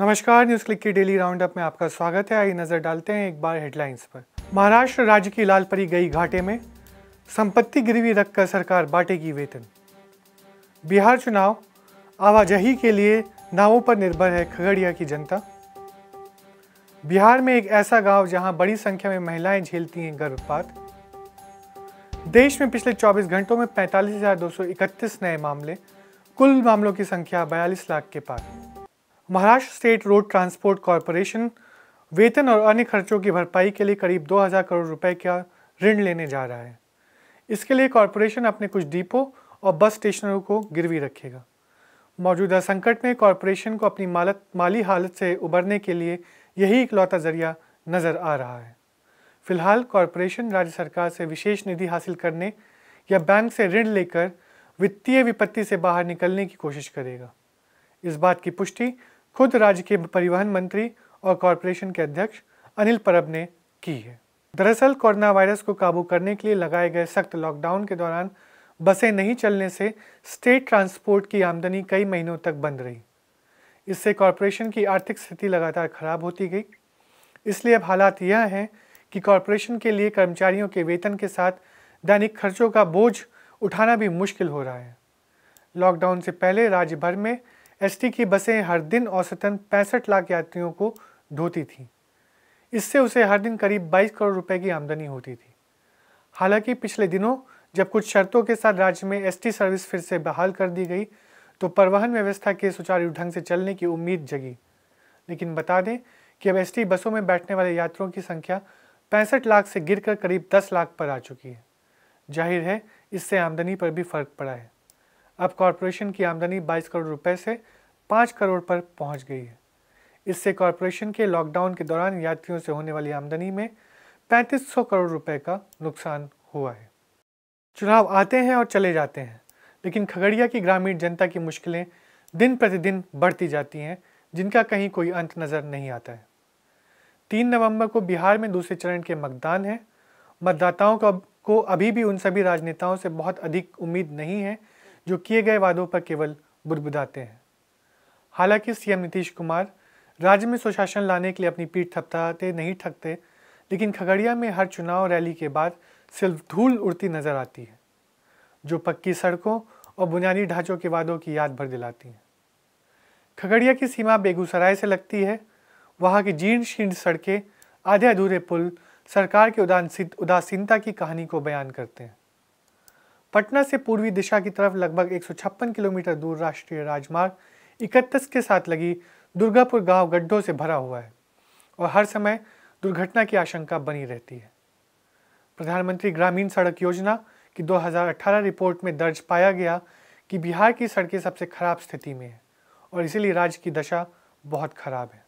नमस्कार news click की daily round up में आपका स्वागत है आई नजर डालते हैं एक बार हेडलाइंस पर महाराष्ट्र राज्य की लाल परी गई घाटे में संपत्ति गिरवी रखकर सरकार बांटेगी वेतन बिहार चुनाव आवाजाही के लिए नावों पर निर्भर है खगड़िया की जनता बिहार में एक ऐसा गांव जहां बड़ी संख्या में महिलाएं झेलती हैं गर्भपात देश में पिछले 24 घंटों में पैंतालीस नए मामले कुल मामलों की संख्या बयालीस लाख के पार Maharashtra state road transport corporation वेतन और अन्य खर्चों की भरपाई के लिए करीब 2000 करोड़ रुपए का ऋण लेने जा रहा है इसके लिए कॉरपोरेशन अपने कुछ डिपो और बस स्टेशनों को गिरवी रखेगा मौजूदा संकट में कॉरपोरेशन को अपनी मालत माली हालत से उबरने के लिए यही इकलौता जरिया नज़र आ रहा है फिलहाल कॉरपोरेशन राज्य सरकार से विशेष निधि हासिल करने या बैंक से ऋण लेकर वित्तीय विपत्ति से बाहर निकलने की कोशिश करेगा इस बात की पुष्टि खुद राज्य के परिवहन मंत्री और कॉरपोरेशन के अध्यक्ष अनिल परब ने की है दरअसल कोरोना वायरस को काबू करने के लिए लगाए गए सख्त लॉकडाउन के दौरान बसें नहीं चलने से स्टेट ट्रांसपोर्ट की आमदनी कई महीनों तक बंद रही इससे कॉरपोरेशन की आर्थिक स्थिति लगातार खराब होती गई इसलिए अब हालात यह हैं कि कॉरपोरेशन के लिए कर्मचारियों के वेतन के साथ दैनिक खर्चों का बोझ उठाना भी मुश्किल हो रहा है लॉकडाउन से पहले राज्य भर में एसटी की बसें हर दिन औसतन पैंसठ लाख यात्रियों को ढोती थीं इससे उसे हर दिन करीब 22 करोड़ रुपए की आमदनी होती थी हालांकि पिछले दिनों जब कुछ शर्तों के साथ राज्य में एसटी सर्विस फिर से बहाल कर दी गई तो परिवहन व्यवस्था के सुचारू ढंग से चलने की उम्मीद जगी लेकिन बता दें कि अब एसटी बसों में बैठने वाले यात्रियों की संख्या पैंसठ लाख से गिरकर करीब दस लाख पर आ चुकी है जाहिर है इससे आमदनी पर भी फर्क पड़ा है अब कॉरपोरेशन की आमदनी 22 करोड़ रुपए से 5 करोड़ पर पहुंच गई है इससे कॉरपोरेशन के लॉकडाउन के दौरान यात्रियों से होने वाली आमदनी में 3500 करोड़ रुपए का नुकसान हुआ है चुनाव आते हैं और चले जाते हैं लेकिन खगड़िया की ग्रामीण जनता की मुश्किलें दिन प्रतिदिन बढ़ती जाती हैं जिनका कहीं कोई अंत नज़र नहीं आता है तीन नवंबर को बिहार में दूसरे चरण के मतदान हैं मतदाताओं का को अभी भी उन सभी राजनेताओं से बहुत अधिक उम्मीद नहीं है जो किए गए वादों पर केवल बुदबुदाते हैं हालांकि सीएम नीतीश कुमार राज्य में सुशासन लाने के लिए अपनी पीठ थपथपाते नहीं ठकते लेकिन खगड़िया में हर चुनाव रैली के बाद सिर्फ धूल उड़ती नजर आती है जो पक्की सड़कों और बुनियादी ढांचों के वादों की याद भर दिलाती हैं खगड़िया की सीमा बेगूसराय से लगती है वहाँ की जीर्ण शीर्ण सड़कें आधे अधूरे पुल सरकार की उदासीनता की कहानी को बयान करते हैं पटना से पूर्वी दिशा की तरफ लगभग एक किलोमीटर दूर राष्ट्रीय राजमार्ग इकतीस के साथ लगी दुर्गापुर गांव गड्ढों से भरा हुआ है और हर समय दुर्घटना की आशंका बनी रहती है प्रधानमंत्री ग्रामीण सड़क योजना की 2018 रिपोर्ट में दर्ज पाया गया कि बिहार की सड़कें सबसे खराब स्थिति में है और इसीलिए राज्य की दशा बहुत खराब है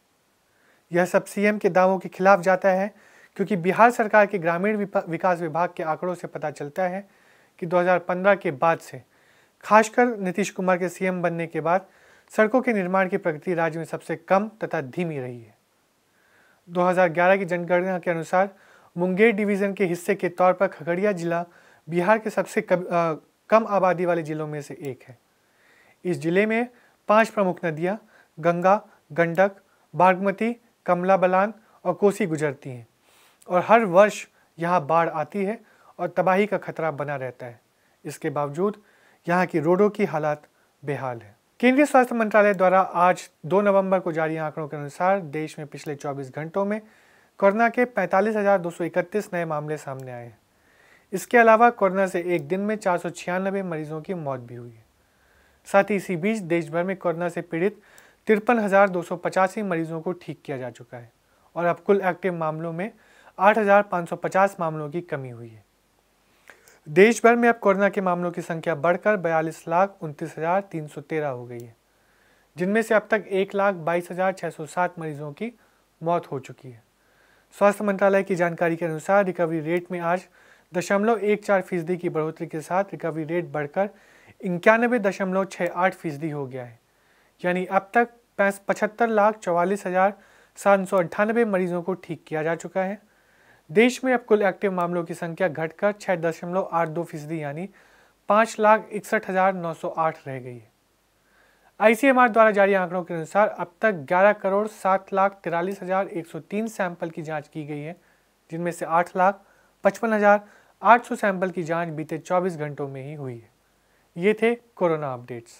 यह सब सीएम के दावों के खिलाफ जाता है क्योंकि बिहार सरकार के ग्रामीण विकास विभाग के आंकड़ों से पता चलता है कि 2015 के बाद से खासकर नीतीश कुमार के सीएम बनने के बाद सड़कों के निर्माण की प्रगति राज्य में सबसे कम तथा धीमी रही है 2011 की जनगणना के अनुसार मुंगेर डिवीज़न के हिस्से के तौर पर खगड़िया जिला बिहार के सबसे कम, आ, कम आबादी वाले जिलों में से एक है इस जिले में पांच प्रमुख नदियां गंगा गंडक बागमती कमला बलान और कोसी गुजरती हैं और हर वर्ष यहाँ बाढ़ आती है और तबाही का खतरा बना रहता है इसके बावजूद यहाँ की रोडों की हालात बेहाल है केंद्रीय स्वास्थ्य मंत्रालय द्वारा आज 2 नवंबर को जारी आंकड़ों के अनुसार देश में पिछले 24 घंटों में कोरोना के 45,231 नए मामले सामने आए हैं इसके अलावा कोरोना से एक दिन में चार मरीजों की मौत भी हुई है साथ ही इसी बीच देश भर में कोरोना से पीड़ित तिरपन मरीजों को ठीक किया जा चुका है और अब कुल एक्टिव मामलों में आठ मामलों की कमी हुई है देश भर में अब कोरोना के मामलों की संख्या बढ़कर बयालीस लाख उनतीस हज़ार तीन सौ तेरह हो गई है जिनमें से अब तक एक लाख बाईस हज़ार छः सौ सात मरीजों की मौत हो चुकी है स्वास्थ्य मंत्रालय की जानकारी के अनुसार रिकवरी रेट में आज दशमलव एक चार फीसदी की बढ़ोतरी के साथ रिकवरी रेट बढ़कर इक्यानबे दशमलव छः आठ फीसदी हो गया है यानी अब तक पचहत्तर लाख चौवालीस हज़ार सात सौ अंठानबे मरीजों को ठीक किया जा चुका है देश में अब कुल एक्टिव मामलों की संख्या घटकर छह दशमलव आठ दो फीसदी यानी पांच लाख इकसठ हज़ार नौ सौ आठ रह गई है आईसीएमआर द्वारा जारी आंकड़ों के अनुसार अब तक ग्यारह करोड़ सात लाख तिरालीस हज़ार एक सौ तीन सैंपल की जांच की गई है जिनमें से आठ लाख पचपन हज़ार आठ सौ सैंपल की जांच बीते चौबीस घंटों में ही हुई है ये थे कोरोना अपडेट्स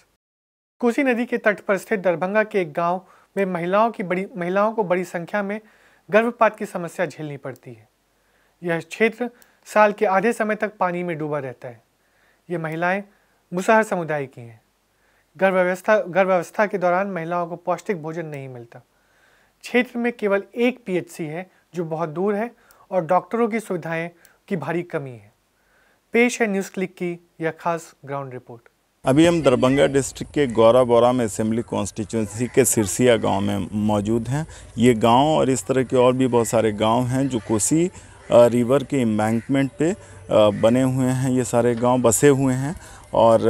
कोसी नदी के तट पर स्थित दरभंगा के एक गाँव में महिलाओं की बड़ी महिलाओं को बड़ी संख्या में गर्भपात की समस्या झेलनी पड़ती है यह क्षेत्र साल के आधे समय तक पानी में डूबा रहता है ये महिलाएं मुसहर समुदाय की हैं गर्भव्यवस्था गर्भव्यवस्था के दौरान महिलाओं को पौष्टिक भोजन नहीं मिलता क्षेत्र में केवल एक पीएचसी है जो बहुत दूर है और डॉक्टरों की सुविधाएं की भारी कमी है पेश है न्यूज़ क्लिक की यह खास ग्राउंड रिपोर्ट अभी हम दरभंगा डिस्ट्रिक्ट के गौरा बोरा में असेंबली कॉन्स्टिट्यूंसी के सिरसिया गांव में मौजूद हैं ये गांव और इस तरह के और भी बहुत सारे गांव हैं जो कोसी रिवर के एम्बैंकमेंट पे बने हुए हैं ये सारे गांव बसे हुए हैं और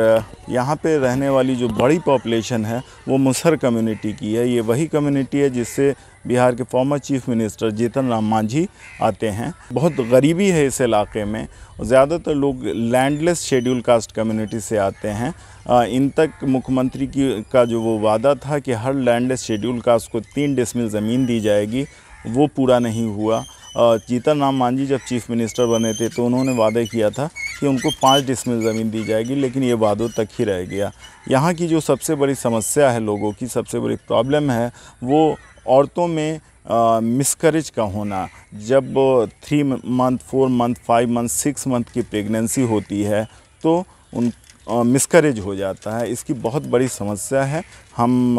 यहाँ पे रहने वाली जो बड़ी पॉपुलेशन है वो मुसहर कम्युनिटी की है ये वही कम्युनिटी है जिससे बिहार के former chief minister Jitan Ram Manjhi आते हैं बहुत गरीबी है इस इलाके में ज़्यादातर लोग लैंडलेस शेड्यूल कास्ट कम्युनिटी से आते हैं इन तक मुख्यमंत्री की का जो वो वादा था कि हर लैंडलेस शेड्यूल कास्ट को तीन डिसमिल ज़मीन दी जाएगी वो पूरा नहीं हुआ जीतन राम मांझी जब चीफ मिनिस्टर बने थे तो उन्होंने वादे किया था कि उनको पाँच डिसमिल ज़मीन दी जाएगी लेकिन ये वादों तक ही रह गया यहाँ की जो सबसे बड़ी समस्या है लोगों की सबसे बड़ी प्रॉब्लम है वो औरतों में मिसकरेज का होना जब three month four month five month six month की प्रेगनेंसी होती है तो उन मिसकरेज हो जाता है इसकी बहुत बड़ी समस्या है हम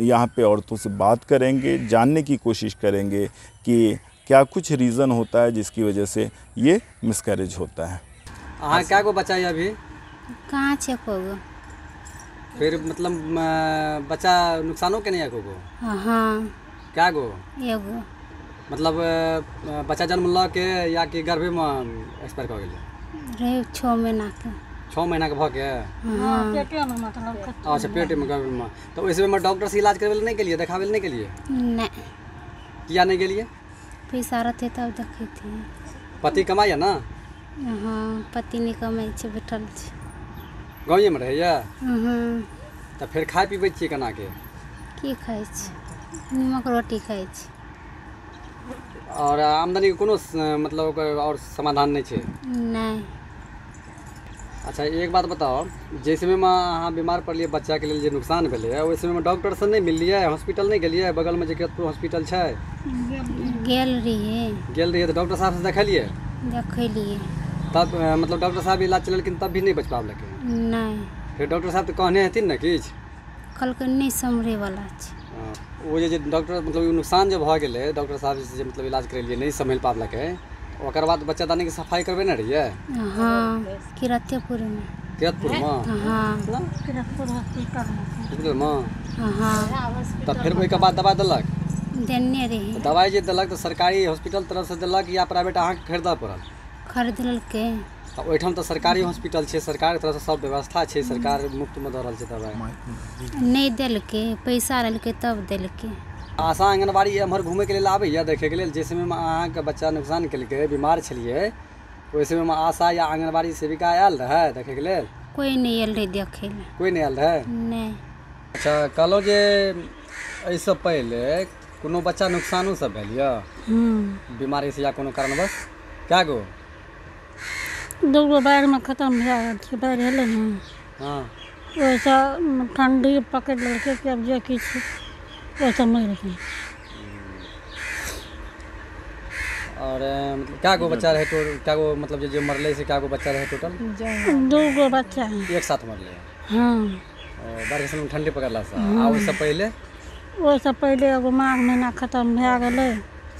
यहाँ पे औरतों से बात करेंगे जानने की कोशिश करेंगे कि क्या कुछ रीज़न होता है जिसकी वजह से ये मिसकैरेज होता है हाँ क्या को बचाई अभी कहाँ चेक होगा फिर मतलब बच्चा नुकसानों के नहीं है को हाँ क्या गो ये गो मतलब बच्चा जन्म लग के या कि गर्भे में एक्सपायर कर गया रे छः महीना के छः महीना के भाग के हाँ। हाँ, मतलब अच्छा पेट में गर्भ में तो इसमें मैं डॉक्टर से इलाज करबे नहीं के लिए देखाबे नहीं के लिए नहीं किया नहीं के लिए पैसा रहते तब देखे पति कमाइए ना हाँ पति नहीं कमाई छे बैठल छे गाँवे में रहैया हाँ। तो फिर खाए पीबै केना के की खाए छी नीमक रोटी खाए छी और आमदनी के कोनो मतलब और समाधान नहीं छे नहीं अच्छा एक बात बताओ जे समय में अहाँ बीमार पड़लिए बच्चा के लिए जे नुकसान भेलै ओहि समय में डॉक्टर से नहीं मिललिए हॉस्पिटल नहीं गलिए बगल में जो किरतपुर हॉस्पिटल है गेल है गेल है तो डॉक्टर साहब से देखा देखलिए लिए तब मतलब डॉक्टर साहब इलाज लेकिन तब भी नहीं बच लगे नहीं फिर डॉक्टर साहब तो कहने हैं ना कि कल के नहीं समरे वाला छै वो जो डॉक्टर मतलब नुकसान जो भ गेलै डॉक्टर साहब जे मतलब इलाज कर लिए नहीं संभल लगे ओकर बाद बच्चा दानी के सफाई करबे रही है हां किरतपुर में किरतपुर में हां किरतपुर हॉस्पिटल में हां तब फिर के बाद दवा देलक देने दवाई जे दिलक तो सरकारी हॉस्पिटल तरफ से दिलक या प्राइवेट अहाँ के पड़ल खरीदल के तो ओहिठाम तो सरकारी हॉस्पिटल छे सरकार तरफ से सब व्यवस्था छे सरकार मुफ्त में दे रहल छे दवाई नहीं दिल के पैसा रल के तब दिल के आशा आंगनबाड़ी एम्हर घूमे के लिए आबे या देखे के लिए जैसे में अहाँ के बच्चा नुकसान कल बीमार छलिए वैसे में आशा या आंगनबाड़ी सेविका आयल रहे देखे के लिए कोई नहीं आयल रहे देखे कोई नहीं आयल रहे नहीं अच्छा कहलो जे ऐसे पहले कोनो बच्चा नुकसानो सब भेल यऽ हम्म। बीमारी से या कोनो कारणवश क्या गो दुगो गो में खत्म भए गेल छै बाढ़ि हेले ने हां ओहिसँ ठंडी पकड़ लेलकै कि अब जे किछु ओहिसँ मरि गेलै और मतलब क्या गो बच्चा रहे तो क्या गो मतलब जो, जो मरले से क्या गो बच्चा रहे टोटल दो गो बच्चा एक साथ मरले हाँ बारिश में ठंडी पकड़ला सा हम्म। आ उससे पहले ओहिसँ पहले एगो माघ महीना खत्म भए गेलै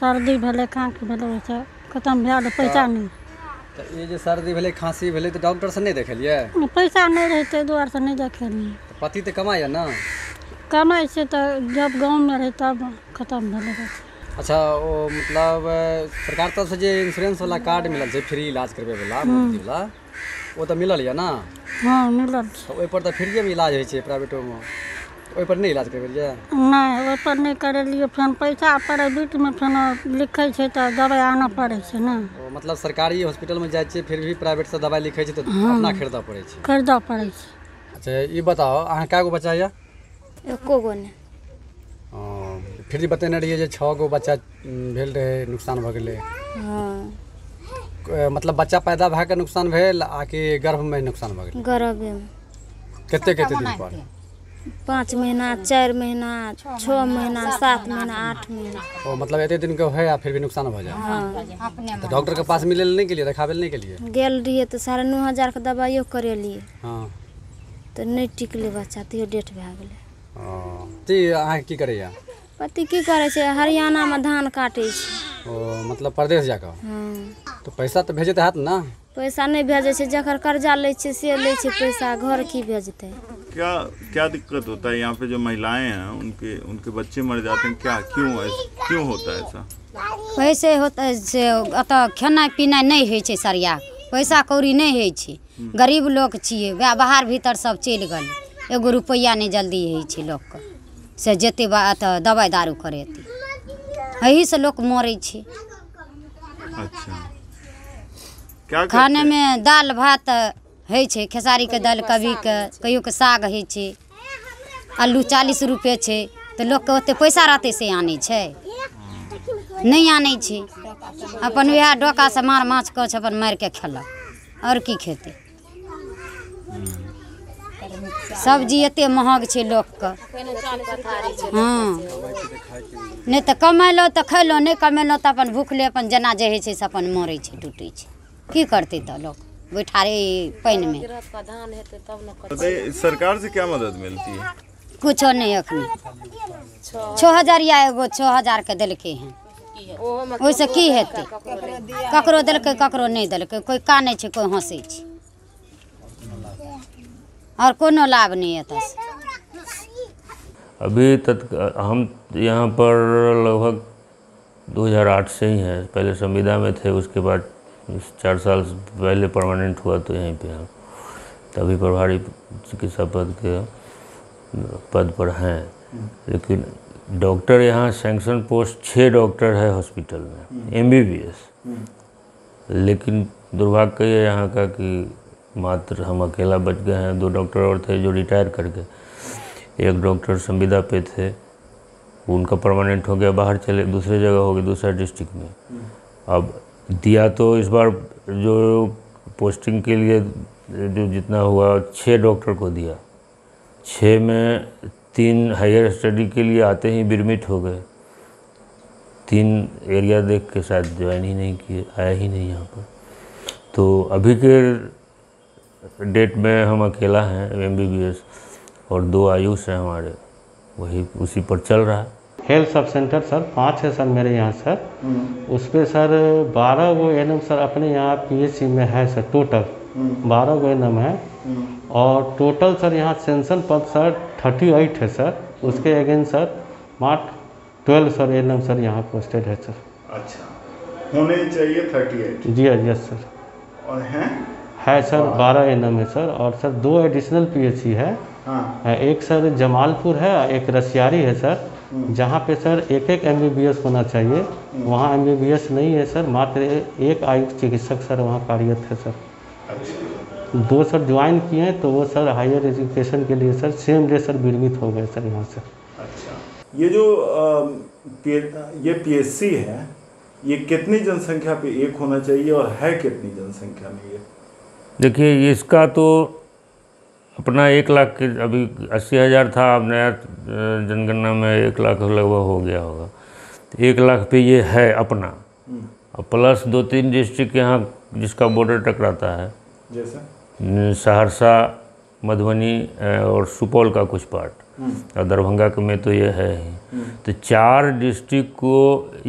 सर्दी भेलै खाँसी भेलै ओहिसँ खत्म भए गेलै पैसा नहीं तो ये जो सर्दी खांसी खाँसी तो डॉक्टर से नहीं देखलिए पैसा नहि रहै ताहि दुआरेसँ नहि देखेलियै पति तऽ कमाइए ना कमाइ से तो जब गांव में रहे तब खत्म भेलै अच्छा ओ मतलब सरकार तरफ तरफसँ इंश्योरेंस वाला कार्ड मिलल से फ्री इलाज करबे वाला करबैवला वाला वो तो मिलल है ना हां मिलल पर तो फ्री में इलाज छे प्राइवेट में ओहि पर नहि इलाज करबेलियै नहि पर फेन पैसा फेन ओ मतलब सरकारी हॉस्पिटलमे जाइ छियै फिर भी प्राइवेटसँ दबाइ लिखै छै अपना अच्छा ई बताओ गो बच्चा यऽ एको गो फिर भी बतेने रहियै जे छओ गो बच्चा भेल नुकसान भऽ मतलब बच्चा पैदा भए के नुकसान भेल आ कि में नुकसान भऽ गेल में कते कते दिन पर पाँच महीना चार महीना छः महीना सात महीना आठ महीना मतलब एते दिन के है या फिर भी नुकसान हो जाए हाँ। तो डॉक्टर के पास मिले नहीं के लिए देखा नहीं के लिए गेल रही तो साढ़े नौ हजार के दवाइयों करे लिए हाँ। तो नहीं टिकले बच्चा तो डेट भए गेलै की करैया पति की करे छै हरियाणा में धान काटे ओ मतलब प्रदेश जाकर हाँ तो पैसा तो भेजते हाथ ना पैसा नहीं भेजे छै जकर कर्जा लै से लै पैसा घर की भेजते क्या क्या दिक्कत होता है यहाँ पे जो महिलाएं हैं उनके उनके बच्चे मर जाते हैं क्या क्यों क्यों होता है ऐसा वैसे होता है अतः खेना पीना नहीं है सरिया पैसा कौड़ी नहीं है हम्म। गरीब लोग छियै वएह बाहर भीतर सब चल गए एगो रुपया नहीं जल्दी है लोग लोकके से जेते दवाई दारू करे यही से लोग छै अच्छा खाने में दाल भात होइ छै खेसारीके दालि कबीके के साग होइ छै आलू चालीस रुपये छै तऽ के ओते पैसा रहतै से आनै छै नहि आनै छै अपन डोका से मार माछ कछ अपन मारि के खेलक आओर की खेतै सब्जी एतेक महग छै के हँ नहि तऽ कमेलहुँ तऽ खयलहुँ नहि कमेलहुँ तऽ अपन भुखले अपन जेना जे होइ छै से अपन मरै छै टूटै छै की करतै तऽ लोक बैठा पानी में तो सरकार से क्या मदद मिलती है कुछ नहीं अखनी छः हजार या एगो छः हजार के दिल के हैं वैसे की हेतु ककरो दिल के ककरो नहीं दिल के कोई कानै छै कोइ हँसै छै और कोनो लाभ नहीं है तस अभी तक हम यहाँ पर लगभग 2008 से ही हैं पहले संविदा में थे उसके बाद चार साल पहले परमानेंट हुआ तो यहीं पे हैं तभी प्रभारी चिकित्सा पद के पद पर हैं लेकिन डॉक्टर यहाँ सैंक्शन पोस्ट छः डॉक्टर है हॉस्पिटल में एम लेकिन दुर्भाग्य का ये यहाँ का कि मात्र हम अकेला बच गए हैं दो डॉक्टर और थे जो रिटायर करके एक डॉक्टर संविदा पे थे उनका परमानेंट हो गया बाहर चले दूसरे जगह हो गए दूसरा डिस्ट्रिक्ट में अब दिया तो इस बार जो पोस्टिंग के लिए जो जितना हुआ छः डॉक्टर को दिया छः में तीन हायर स्टडी के लिए आते ही बिरमिट हो गए तीन एरिया देख के शायद ज्वाइन ही नहीं किए आया ही नहीं यहाँ पर तो अभी के डेट में हम अकेला हैं एम और दो आयुष हैं हमारे वही उसी पर चल रहा है हेल्थ सब सेंटर सर पाँच है सर मेरे यहाँ सर हम्म। उस पर सर बारह गो एन सर अपने यहाँ पीएचसी में है सर टोटल हम्म। बारह गो एन है हम्म। और टोटल सर यहाँ सेंसन पद सर थर्टी एट है सर उसके again sir mark twelve sir एन सर यहाँ पोस्टेड है सर अच्छा होने चाहिए थर्टी एट जी हाँ यस सर और है, है सर बारह एन है सर और सर दो एडिशनल पी है हाँ। एक सर जमालपुर है एक रसियारी है सर जहाँ पे सर एक एक एम होना चाहिए वहाँ एम नहीं है सर मात्र एक आयुक्त चिकित्सक सर वहाँ कार्यरत है सर दो सर ज्वाइन किए हैं तो वो सर हायर एजुकेशन के लिए सर सेम डे सर विरमित हो गए सर यहाँ से अच्छा। ये जो आ, पी, ये पीएससी है ये कितनी जनसंख्या पे एक होना चाहिए और है कितनी जनसंख्या में ये देखिए इसका तो अपना एक लाख के अभी अस्सी हज़ार था अब नया जनगणना में एक लाख लगभग हो गया होगा एक लाख पे ये है अपना और प्लस दो तीन डिस्ट्रिक्ट यहाँ जिसका बॉर्डर टकराता है जैसा सहरसा मधुबनी और सुपौल का कुछ पार्ट हम्म। और दरभंगा के में तो ये है ही हम्म। तो चार डिस्ट्रिक्ट को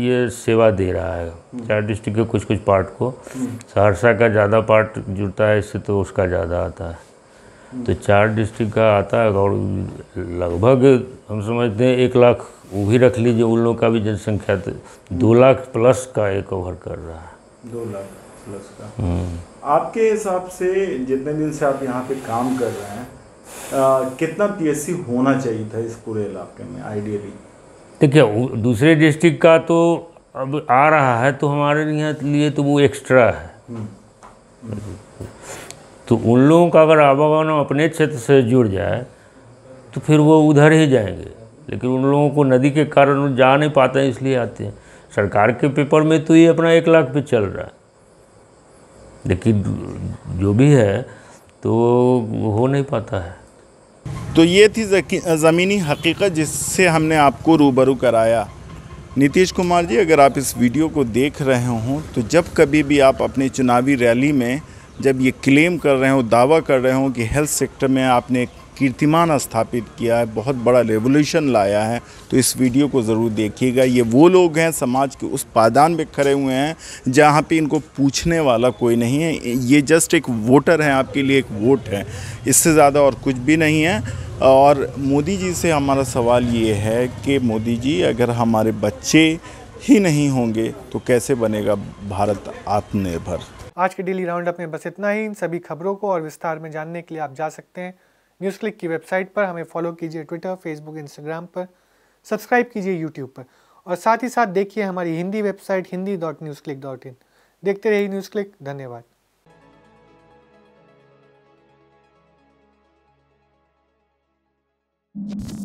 ये सेवा दे रहा है हम्म। चार डिस्ट्रिक्ट के कुछ कुछ पार्ट को सहरसा का ज़्यादा पार्ट जुड़ता है इससे तो उसका ज़्यादा आता है तो चार डिस्ट्रिक्ट का आता है और लगभग हम समझते हैं एक लाख वो भी रख लीजिए उन लोगों का भी जनसंख्या तो दो लाख प्लस का एक ओवर कर रहा है दो लाख प्लस का हम्म। आपके हिसाब से जितने दिन से आप यहाँ पे काम कर रहे हैं आ, कितना पीएससी होना चाहिए था इस पूरे इलाके में आइडियली देखिए दूसरे डिस्ट्रिक्ट का तो अब आ रहा है तो हमारे यहाँ लिए तो वो एक्स्ट्रा है हम्म। हम्म। तो उन लोगों का अगर आवागमन अपने क्षेत्र से जुड़ जाए तो फिर वो उधर ही जाएंगे लेकिन उन लोगों को नदी के कारण जा नहीं पाते हैं इसलिए आते हैं सरकार के पेपर में तो ये अपना एक लाख पे चल रहा है लेकिन जो भी है तो हो नहीं पाता है तो ये थी ज़मीनी हकीकत जिससे हमने आपको रूबरू कराया नीतीश कुमार जी अगर आप इस वीडियो को देख रहे हों तो जब कभी भी आप अपनी चुनावी रैली में जब ये क्लेम कर रहे हों दावा कर रहे हों कि हेल्थ सेक्टर में आपने कीर्तिमान स्थापित किया है बहुत बड़ा रेवोल्यूशन लाया है तो इस वीडियो को ज़रूर देखिएगा ये वो लोग हैं समाज के उस पादान पे खड़े हुए हैं जहाँ पे इनको पूछने वाला कोई नहीं है ये जस्ट एक वोटर है आपके लिए एक वोट है इससे ज़्यादा और कुछ भी नहीं है और मोदी जी से हमारा सवाल ये है कि मोदी जी अगर हमारे बच्चे ही नहीं होंगे तो कैसे बनेगा भारत आत्मनिर्भर आज के डेली राउंड में बस इतना ही इन सभी खबरों को और विस्तार में जानने के लिए आप जा सकते हैं न्यूज़ क्लिक की वेबसाइट पर हमें फॉलो कीजिए ट्विटर फेसबुक इंस्टाग्राम पर सब्सक्राइब कीजिए यूट्यूब पर और साथ ही साथ देखिए हमारी Hindi website Hindi dot news click dot in देखते रहिए न्यूज़ क्लिक धन्यवाद you